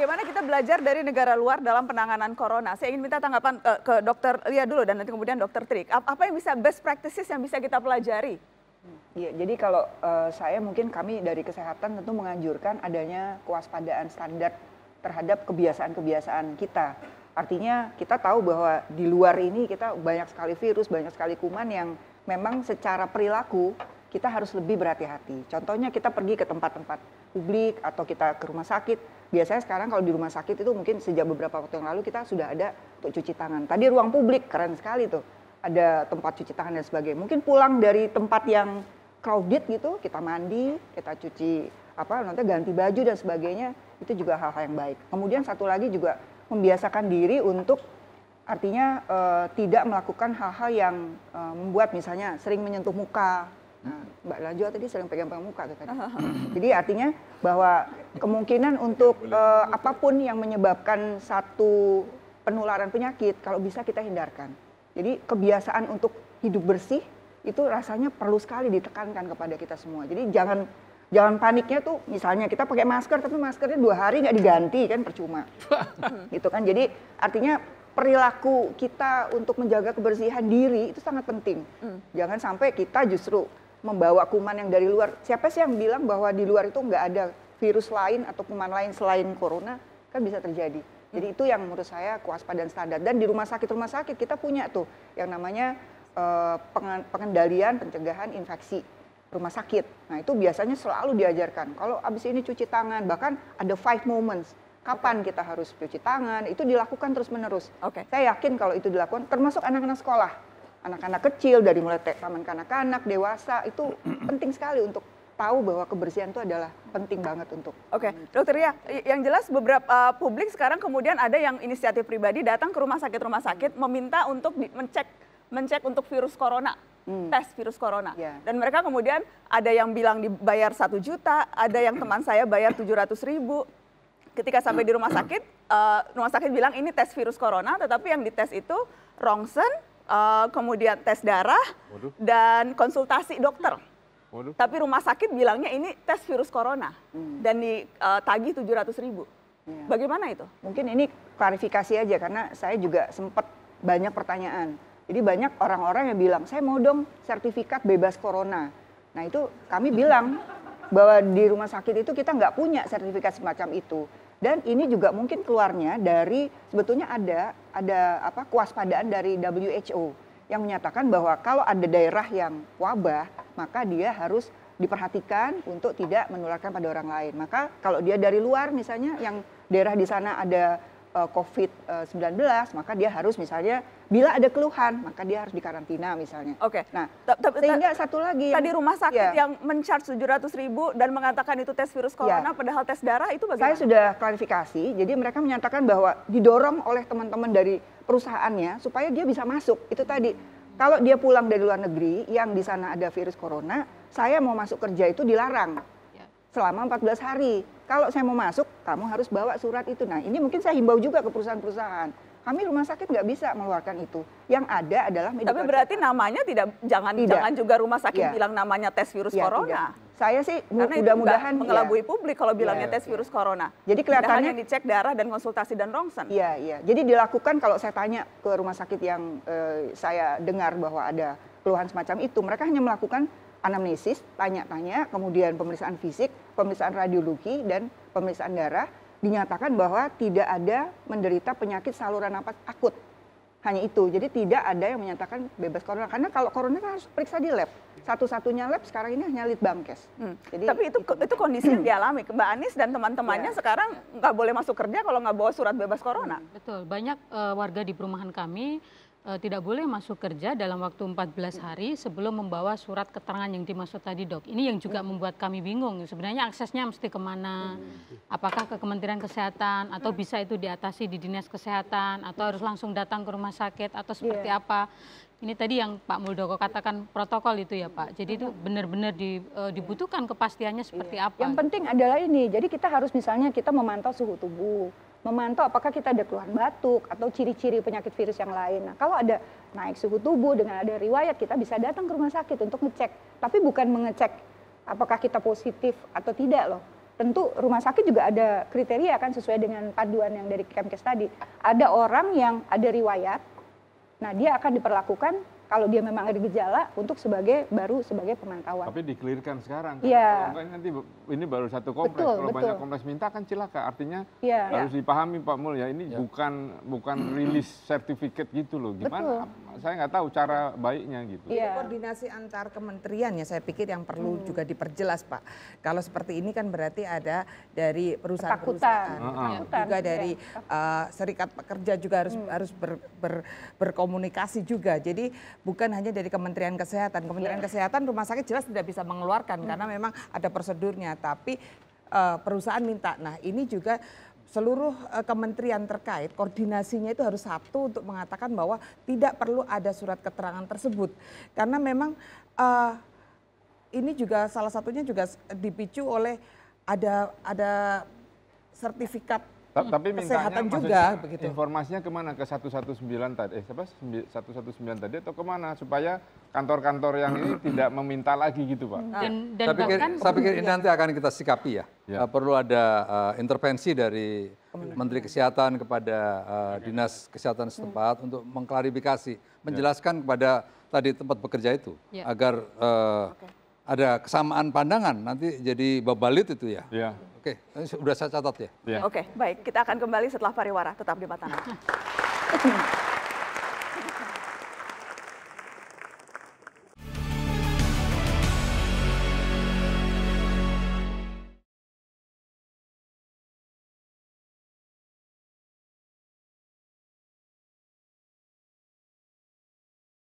bagaimana kita belajar dari negara luar dalam penanganan corona. Saya ingin minta tanggapan uh, ke dokter Lia dulu dan nanti kemudian dokter Trik. Apa yang bisa best practices yang bisa kita pelajari? Ya, jadi kalau uh, saya mungkin kami dari kesehatan tentu menganjurkan adanya kewaspadaan standar terhadap kebiasaan-kebiasaan kita. Artinya kita tahu bahwa di luar ini kita banyak sekali virus, banyak sekali kuman yang memang secara perilaku kita harus lebih berhati-hati. Contohnya kita pergi ke tempat-tempat publik atau kita ke rumah sakit. Biasanya sekarang kalau di rumah sakit itu mungkin sejak beberapa waktu yang lalu kita sudah ada untuk cuci tangan. Tadi ruang publik keren sekali tuh. Ada tempat cuci tangan dan sebagainya. Mungkin pulang dari tempat yang crowded gitu, kita mandi, kita cuci apa nanti ganti baju dan sebagainya itu juga hal-hal yang baik. Kemudian satu lagi juga membiasakan diri untuk artinya e, tidak melakukan hal-hal yang e, membuat misalnya sering menyentuh muka Nah, Mbak Lajua tadi sering pegang pegang tuh tadi. Jadi artinya bahwa kemungkinan untuk uh, apapun yang menyebabkan satu penularan penyakit kalau bisa kita hindarkan. Jadi kebiasaan untuk hidup bersih itu rasanya perlu sekali ditekankan kepada kita semua. Jadi jangan jangan paniknya tuh misalnya kita pakai masker tapi maskernya dua hari nggak diganti kan percuma. gitu kan. Jadi artinya perilaku kita untuk menjaga kebersihan diri itu sangat penting. Hmm. Jangan sampai kita justru membawa kuman yang dari luar. Siapa sih yang bilang bahwa di luar itu nggak ada virus lain atau kuman lain selain corona? Kan bisa terjadi. Jadi itu yang menurut saya kewaspadaan standar. Dan di rumah sakit-rumah sakit kita punya tuh yang namanya eh, pengendalian pencegahan infeksi rumah sakit. Nah itu biasanya selalu diajarkan. Kalau abis ini cuci tangan, bahkan ada five moments. Kapan kita harus cuci tangan? Itu dilakukan terus menerus. Okay. Saya yakin kalau itu dilakukan, termasuk anak-anak sekolah anak-anak kecil dari mulai taman kanak-kanak dewasa itu penting sekali untuk tahu bahwa kebersihan itu adalah penting banget untuk. Oke, okay. dokter ya, yang jelas beberapa uh, eh, publik sekarang kemudian ada yang inisiatif pribadi datang ke rumah sakit rumah sakit meminta untuk di, mencek mencek untuk virus corona, hmm. tes virus corona. Yeah. Dan mereka kemudian ada yang bilang dibayar satu juta, ada yang teman saya bayar tujuh ratus ribu. Ketika sampai di rumah sakit, uh, rumah sakit bilang ini tes virus corona, tetapi yang dites itu rongsen, uh, kemudian tes darah Waduh. dan konsultasi dokter. Waduh. Tapi rumah sakit bilangnya ini tes virus corona hmm. dan ditagih eh, tujuh ratus ribu. Ya. Bagaimana itu? Mungkin ini klarifikasi aja karena saya juga sempat banyak pertanyaan. Jadi banyak orang-orang yang bilang saya mau dong sertifikat bebas corona. Nah itu kami bilang bahwa di rumah sakit itu kita nggak punya sertifikat semacam itu. Dan ini juga mungkin keluarnya dari sebetulnya ada ada apa kewaspadaan dari WHO yang menyatakan bahwa kalau ada daerah yang wabah maka dia harus diperhatikan untuk tidak menularkan pada orang lain. Maka kalau dia dari luar misalnya yang daerah di sana ada Eh, COVID-19 eh, maka dia harus misalnya bila ada keluhan maka dia harus dikarantina misalnya. Oke. Okay. Nah, tapi sehingga satu lagi yang, tadi rumah sakit ya. yang mencharge 700 ribu dan mengatakan itu tes virus iya. corona ya. padahal tes darah itu bagaimana? Saya sudah klarifikasi. Jadi mereka menyatakan bahwa didorong oleh teman-teman dari perusahaannya supaya dia bisa masuk. Itu tadi kalau dia pulang dari luar negeri yang di sana ada virus corona, saya mau masuk kerja itu dilarang selama 14 hari. Kalau saya mau masuk, kamu harus bawa surat itu. Nah, ini mungkin saya himbau juga ke perusahaan-perusahaan. Kami rumah sakit nggak bisa mengeluarkan itu. Yang ada adalah medical Tapi berarti check namanya tidak jangan tidak. jangan juga rumah sakit ya. bilang namanya tes virus ya, corona. Tidak. Saya sih karena mudah-mudahan iya. mengelabui ya. publik kalau iya, bilangnya ya, tes ya. virus corona. Jadi kelihatannya yang dicek darah dan konsultasi dan rongsen. Iya, iya. Jadi dilakukan kalau saya tanya ke rumah sakit yang eh, saya dengar bahwa ada keluhan semacam itu, mereka hanya melakukan anamnesis, tanya-tanya, kemudian pemeriksaan fisik, pemeriksaan radiologi, dan pemeriksaan darah, dinyatakan bahwa tidak ada menderita penyakit saluran nafas akut. Hanya itu, jadi tidak ada yang menyatakan bebas corona. Karena kalau corona kan harus periksa di lab. Satu-satunya lab sekarang ini hanya litbangkes. Hmm. Jadi Tapi itu itu, itu kondisi yang hmm. dialami. Mbak Anies dan teman-temannya ya. sekarang nggak boleh masuk kerja kalau nggak bawa surat bebas corona. Hmm, betul, banyak uh, warga di perumahan kami Eh, tidak boleh masuk kerja dalam waktu 14 hari sebelum membawa surat keterangan yang dimaksud tadi dok. Ini yang juga membuat kami bingung. Sebenarnya aksesnya mesti kemana? Hmm, gitu. Apakah ke Kementerian Kesehatan atau bisa itu diatasi di Dinas Kesehatan atau harus langsung datang ke rumah sakit atau seperti yeah. apa? Ini tadi yang Pak Muldoko katakan protokol itu ya Pak. Jadi itu benar-benar di, e, dibutuhkan kepastiannya seperti yeah. apa? Yang penting adalah ini. Jadi kita harus misalnya kita memantau suhu tubuh memantau apakah kita ada keluhan batuk atau ciri-ciri penyakit virus yang lain. Nah, kalau ada naik suhu tubuh dengan ada riwayat kita bisa datang ke rumah sakit untuk ngecek, tapi bukan mengecek apakah kita positif atau tidak loh. Tentu rumah sakit juga ada kriteria kan sesuai dengan paduan yang dari Kemkes tadi. Ada orang yang ada riwayat, nah dia akan diperlakukan kalau dia memang ada gejala untuk sebagai baru sebagai pemantauan. Tapi dikelirkan sekarang. Kan? Iya. Kan? Nanti ini baru satu kompleks. Betul, kalau betul. banyak kompleks minta kan cilaka. Artinya ya. harus dipahami Pak Mul ya ini ya. bukan bukan rilis sertifikat gitu loh. Gimana betul saya nggak tahu cara baiknya gitu. Ya. Koordinasi antar kementerian ya saya pikir yang perlu hmm. juga diperjelas Pak. Kalau seperti ini kan berarti ada dari perusahaan-perusahaan, perusahaan, perusahaan juga dari ya. uh, serikat pekerja juga harus hmm. harus ber, ber, berkomunikasi juga. Jadi bukan hanya dari Kementerian Kesehatan. Kementerian yeah. Kesehatan rumah sakit jelas tidak bisa mengeluarkan hmm. karena memang ada prosedurnya. Tapi uh, perusahaan minta. Nah ini juga seluruh eh, kementerian terkait koordinasinya itu harus satu untuk mengatakan bahwa tidak perlu ada surat keterangan tersebut karena memang uh, ini juga salah satunya juga dipicu oleh ada ada sertifikat tapi hmm, mintanya kesehatan juga begitu. Informasinya kemana ke 119 tadi? Eh siapa 119 tadi atau kemana supaya kantor-kantor yang ini hmm. tidak meminta lagi gitu pak? Nah, dan, dan saya pikir, saya pikir hmm. ini nanti akan kita sikapi ya. ya. Uh, perlu ada uh, intervensi dari Menteri Kesehatan kepada uh, dinas kesehatan setempat hmm. untuk mengklarifikasi, ya. menjelaskan ya. kepada tadi tempat bekerja itu ya. agar uh, okay. ada kesamaan pandangan nanti jadi babalit itu ya. ya Oke, okay. sudah saya catat ya. Yeah. Oke, okay, baik. Kita akan kembali setelah pariwara. Tetap di Mataram.